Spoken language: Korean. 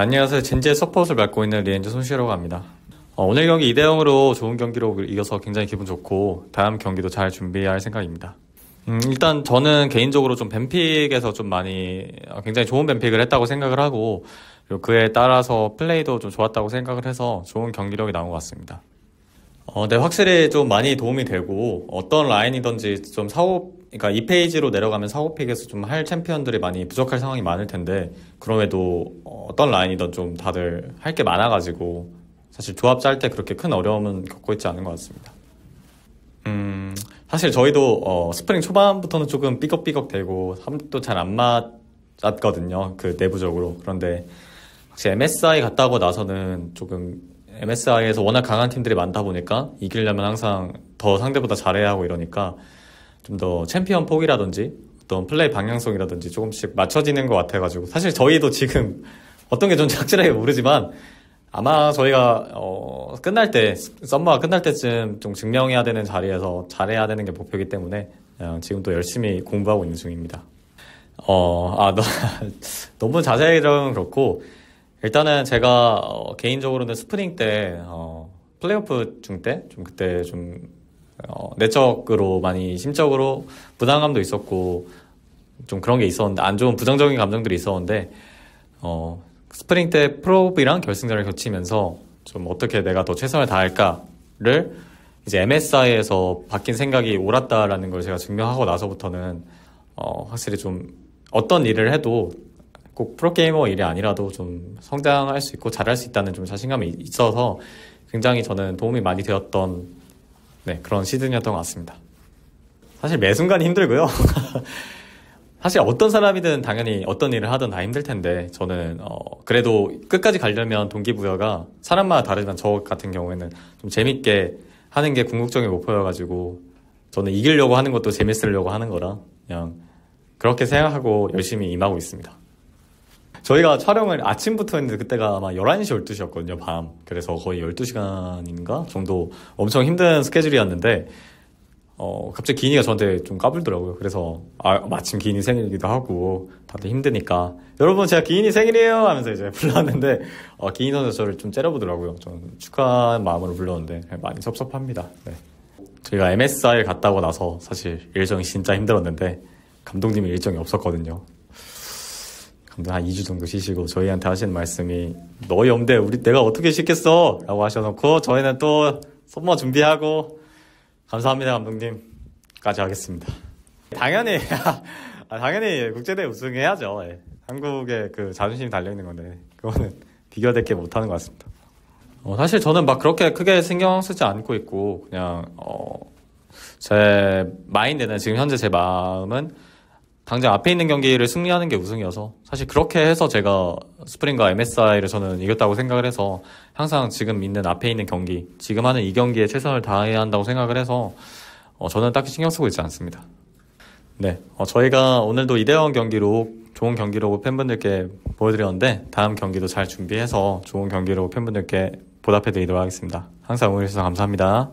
안녕하세요. 진제의 서폿을 맡고 있는 리엔즈 손시라고 합니다. 어, 오늘 경기 2대0으로 좋은 경기로 이겨서 굉장히 기분 좋고 다음 경기도 잘 준비할 생각입니다. 음, 일단 저는 개인적으로 좀 뱀픽에서 좀 많이 어, 굉장히 좋은 뱀픽을 했다고 생각을 하고 그리고 그에 따라서 플레이도 좀 좋았다고 생각을 해서 좋은 경기력이 나온 것 같습니다. 어, 네, 확실히 좀 많이 도움이 되고 어떤 라인이든지 좀 사업 그러니까 이 페이지로 내려가면 사고픽에서 좀 할 챔피언들이 많이 부족할 상황이 많을 텐데 그럼에도 어, 어떤 라인이든 좀 다들 할 게 많아가지고 사실 조합 짤 때 그렇게 큰 어려움은 겪고 있지 않은 것 같습니다. 음 사실 저희도 어, 스프링 초반부터는 조금 삐걱삐걱 되고 함도 잘 안 맞았거든요 그 내부적으로 그런데 혹시 MSI 갔다 고 나서는 조금 MSI에서 워낙 강한 팀들이 많다 보니까 이기려면 항상 더 상대보다 잘해야 하고 이러니까 좀 더 챔피언 폭이라든지 어떤 플레이 방향성이라든지 조금씩 맞춰지는 것 같아가지고 사실 저희도 지금 어떤 게 좀 착실하게 모르지만 아마 저희가 어, 끝날 때 썸머가 끝날 때쯤 좀 증명해야 되는 자리에서 잘해야 되는 게 목표이기 때문에 어, 지금 도 열심히 공부하고 있는 중입니다. 어, 아, 너, 너무 자세히 좀 그렇고 일단은 제가 어, 개인적으로는 스프링 때 어, 플레이오프 중 때 좀 그때 좀 어, 내적으로 많이 심적으로 부담감도 있었고 좀 그런 게 있었는데 안 좋은 부정적인 감정들이 있었는데 어, 스프링 때 프로브이랑 결승전을 거치면서좀 어떻게 내가 더 최선을 다할까를 이제 MSI에서 바뀐 생각이 옳았다라는 걸 제가 증명하고 나서부터는 어, 확실히 좀 어떤 일을 해도 꼭 프로게이머 일이 아니라도 좀 성장할 수 있고 잘할 수 있다는 좀 자신감이 있어서 굉장히 저는 도움이 많이 되었던 네, 그런 시즌이었던 것 같습니다. 사실 매 순간이 힘들고요. 사실 어떤 사람이든 당연히 어떤 일을 하든 다 힘들 텐데 저는 어 그래도 끝까지 가려면 동기부여가 사람마다 다르지만 저 같은 경우에는 좀 재밌게 하는 게 궁극적인 목표여가지고 저는 이기려고 하는 것도 재밌으려고 하는 거라 그냥 그렇게 생각하고 열심히 임하고 있습니다. 저희가 촬영을 아침부터 했는데 그때가 아마 11시, 12시였거든요, 밤. 그래서 거의 12시간인가 정도 엄청 힘든 스케줄이었는데, 어, 갑자기 기인이가 저한테 좀 까불더라고요. 그래서, 아, 마침 기인이 생일이기도 하고, 다들 힘드니까, 여러분, 제가 기인이 생일이에요! 하면서 이제 불렀는데, 어, 기인 선수 저를 좀 째려보더라고요. 저는 축하한 마음으로 불렀는데, 많이 섭섭합니다. 네. 저희가 MSI를 갔다고 나서 사실 일정이 진짜 힘들었는데, 감독님이 일정이 없었거든요. 한 2주 정도 쉬시고 저희한테 하시는 말씀이 너희 없는 우리 내가 어떻게 쉬겠어 라고 하셔놓고 저희는 또 선물 준비하고 감사합니다 감독님까지 하겠습니다 당연히 아, 당연히 국제대회 우승해야죠 예. 한국의 그 자존심이 달려있는 건데 그거는 비교될 게 못하는 것 같습니다 어, 사실 저는 막 그렇게 크게 신경 쓰지 않고 있고 그냥 어, 제 마인드는 지금 현재 제 마음은 당장 앞에 있는 경기를 승리하는 게 우승이어서 사실 그렇게 해서 제가 스프링과 MSI를 저는 이겼다고 생각을 해서 항상 지금 있는 앞에 있는 경기 지금 하는 이 경기에 최선을 다해야 한다고 생각을 해서 어, 저는 딱히 신경 쓰고 있지 않습니다. 네, 어, 저희가 오늘도 이대원 경기로 좋은 경기로 팬분들께 보여드렸는데 다음 경기도 잘 준비해서 좋은 경기로 팬분들께 보답해드리도록 하겠습니다. 항상 응원해주셔서 감사합니다.